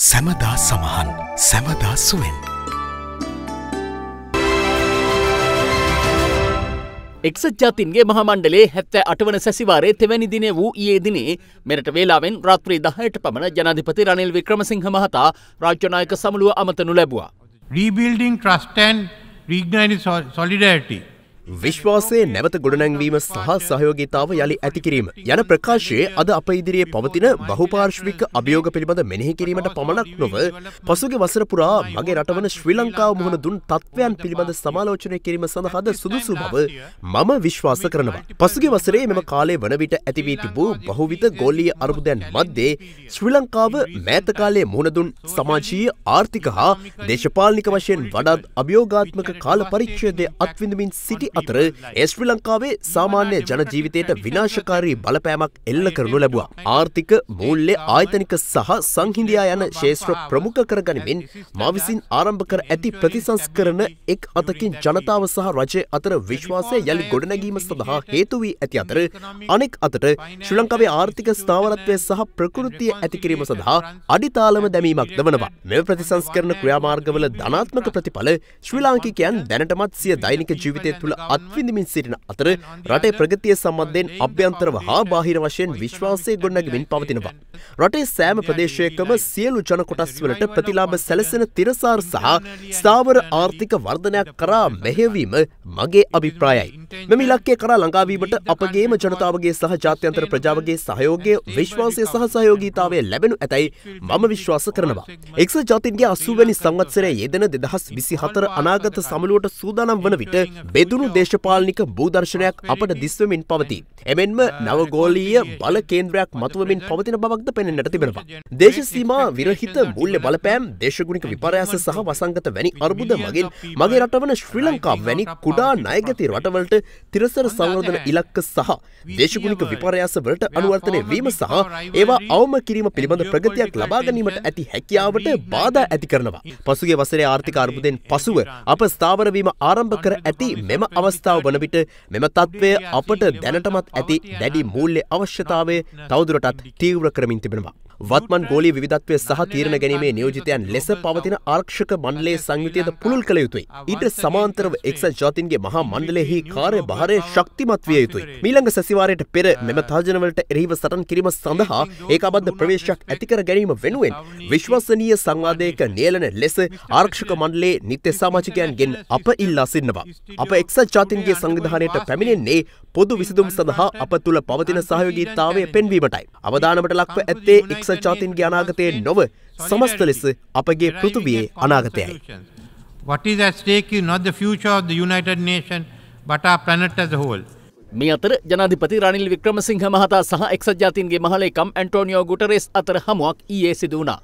සැමදා සමහන් සැමදා සුවෙන් එක්සත් ජාතින්ගේ මහමණ්ඩලේ හැත්තෑ අටවන සැසිවාරයේ තෙවැනි දින වූ ඊයේ දිනේ මෙරට වේලාවෙන් රාත්‍රී දහයට පමණ ජනාධිපති රනිල් වික්‍රමසිංහ මහතා රාජ්‍යනායක සමුළුව අමතනු ලැබුවා. රීබිල්ඩිං ට්‍රස්ටන් රීග්නයිඩ සොලිඩටී විශ්වාසයේ නැවත ගොඩනැංවීම සහ සහයෝගීතාව යළි ඇතිකිරීම. යන ප්‍රකාශයේ අද අප ඉදිරියේ පවතින බහුපාර්ශ්වික අභියෝග පිළිබඳ මෙනෙහි කිරීමට පමණක් නොව පසුගේ වසර පුරා මගේ රටවන ශ්‍රී ලංකාව මුහුණ දුන් තත්ත්වයන් පිළිබඳ සමාලෝචනය කිරීම සඳහාද සුදුසු බව මම විශ්වාස කරනවා. පසුගේ වසරේ මෙම කාලේ වන විට ඇතිවී තිබූ බහුවිත ගෝලීය අර්බුදයන් මැද්දේ ශ්‍රී ලංකාව මෑත කාලයේ මුහුණ දුන් සමාජීය ආර්ථික හා දේශපාලනික වශයෙන් වඩාත් අභියෝගාත්මක කාල පරිච්ඡේදයේ අත්විඳමින් සිටි අතර ඒ ශ්‍රී ලංකාවේ සාමාන්‍ය ජන ජීවිතයට විනාශකාරී බලපෑමක් එල්ල කරනු ලැබුවා. ආර්ථික, මූල්‍ය, ආයතනික සහ සංහිඳියා යන ශේෂ්ත්‍ර ප්‍රමුඛ කරගනිමින් මා විසින් ආරම්භ කර ඇති ප්‍රතිසංස්කරණ එක් අතකින් ජනතාව සහ රජය අතර විශ්වාසය යළි ගොඩනැගීම සඳහා හේතු වී ඇති අතර අනෙක් අතට ශ්‍රී ලංකාවේ ආර්ථික ස්ථාවරත්වය සහ ප්‍රകൃතිය ඇති කිරීම සඳහා අඩිතාලම දැමීමක් දමනවා. මෙම ප්‍රතිසංස්කරණ ක්‍රියාමාර්ගවල ධනාත්මක ප්‍රතිඵල ශ්‍රී ලාංකිකයන් දැනටමත් සිය දෛනික ජීවිතය තුළ අත්විඳමින් සිටින අතර රටේ ප්‍රගතිය සම්බන්ධයෙන් අභ්‍යන්තරව හා බාහිර වශයෙන් විශ්වාසය ගොඩනැගමින් පවතිනවා. රටේ සෑම ප්‍රදේශයකම සියලු ජනකොටස් වලට ප්‍රතිලාභ සැලසෙන තිරසාර සහ ස්ථාවර ආර්ථික වර්ධනයක් කරා මෙහෙවීම මගේ අභිප්‍රායයි. මෙම ඉලක්කය කරා ළඟාවීමට අපගේම ජනතාවගේ සහ ජාත්‍යන්තර ප්‍රජාවගේ සහයෝගය විශ්වාසය සහ සහයෝගීතාවය ලැබෙනු ඇතැයි මම විශ්වාස කරනවා. එක්ස ජාතින්ගේ අසුවැනි සංවත්සරය යෙදෙන දෙදහස් විසි හතර අනාගත සමලුවට සූදානම් වන විට බෙදුණු දේශපාලනික භූදර්ශනයක් අපට දිස්වමින් පවති. එමෙන්ම නවගෝලීය බල කේන්ද්‍රයක් මතුවමින් පවතින බවක්ද සමඟ පෙනෙන්න්නට තිබෙනවා. දේශසීම විරහිත මුල්ල බලපෑම් දේශගුණික විපරයාස සහ වසංගත වැනි අර්බුද මගින් මගේ රටවන ශ්‍රී ලංකා වැනි කුඩා නායගති රටවලට තිරසර සංවර්ධන ඉලක්ක සහ දේශගුණික විපරයාස වලට අනුවර්තනය වීම සහ ඒවා අවම කිරීම පිළිබඳ ප්‍රගතියක් ලබාගැනීමට ඇති හැකියාවට බාධා ඇති කරනවා. පසුගේ වසරේ ආර්ථික අර්බුදෙන් පසුව අප ස්ථාවරවීම ආරම්භ කර ඇති මෙම අවස්ථාව වන විට මෙම තත්ත්වය අපට දැනටමත් ඇති දැඩි මූල්‍ය අවශ්‍යතාවය තවදුරටත් තීව්‍ර කරමින් inte blir de bara වත්මන් ගෝලී විධත්වය සහ තීරණ ගැනීමේ නියෝජිතයන් ලෙස පවතින ආර්ක්ෂක මණ්ඩලයේ සංයුතියද පුළුල් කළ යුතුයි. ඊට සමාන්තරව එක්සත් ජාතීන්ගේ මහා මණ්ඩලයෙහි කාර්ය භාරය ශක්තිමත් විය යුතුයි. මීළඟ සැසිවාරයට පෙර මෙම තර්ජනවලට එරෙහිව සටන් කිරීම සඳහා ඒකාබද්ධ ප්‍රවේශයක් ඇතිකර ගැනීම වෙනුවෙන් විශ්වසනීය සංවාදයක නියලන ලෙස ආර්ක්ෂක මණ්ඩලයේ නිත්‍ය සමාජිකයන්ගෙන් අප ඉල්ලා සිටිනවා. අප එක්සත් ජාතීන්ගේ සංවිධානයට පැමිණෙන්නේ පොදු විසඳුම් සඳහා අප තුළ පවතින සහයෝගීතාවය පෙන්වීමටයි. අවධානමට ලක්ව ඇත්තේ එක්සත් ලෙස ජාතින්ගේ අනාගතය නොව සමස්ත ලෙස අපගේ පෘතුවයේ අනාගතයයි. What is at stake is not the future of the United Nations but our planet as a whole. මේ අතර ජනාධිපති රනිල් වික්‍රමසිංහ මහතා සහ එක්සත් ජාතීන්ගේ මහලේකම් ඇන්ටෝනිියෝ ගුටරෙස් අතර හමුවක් ඊයේ සිදුවනා.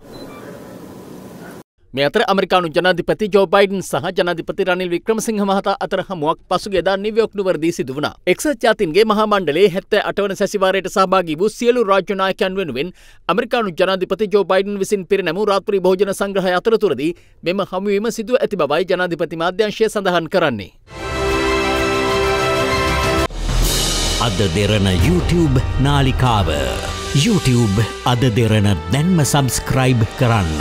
මේ අතර අමරිකානු ජනාධිපති ජෝ බයිඩන් සහ ජනාධිපති රනිල් වික්‍රමසිංහ මහතා අතර හමුවක් පසුගේදා නිව්යෝක් නුවරදී සිදු වුණා. එක්සත් ජාතීන්ගේ මහා මණ්ඩලයේ 71 වන සැසිවාරයට සහභාගී වූ සියලු රාජ්‍ය නායකයන් වෙනුවෙන් අමරිකානු ජනාධිපති ජෝ බයිඩන් විසින් පිරිනැමූ රාත්‍රී භෝජන සංග්‍රහය අතරතුරදී මෙම හමුවීම සිදුව ඇති බවයි ජනාධිපති මාධ්‍යංශය සඳහන් කරන්නේ. අද දෙරන YouTube නාලිකාව YouTube අද දෙරන දැන්ම සබස්ක්‍රයිබ් කරන්න.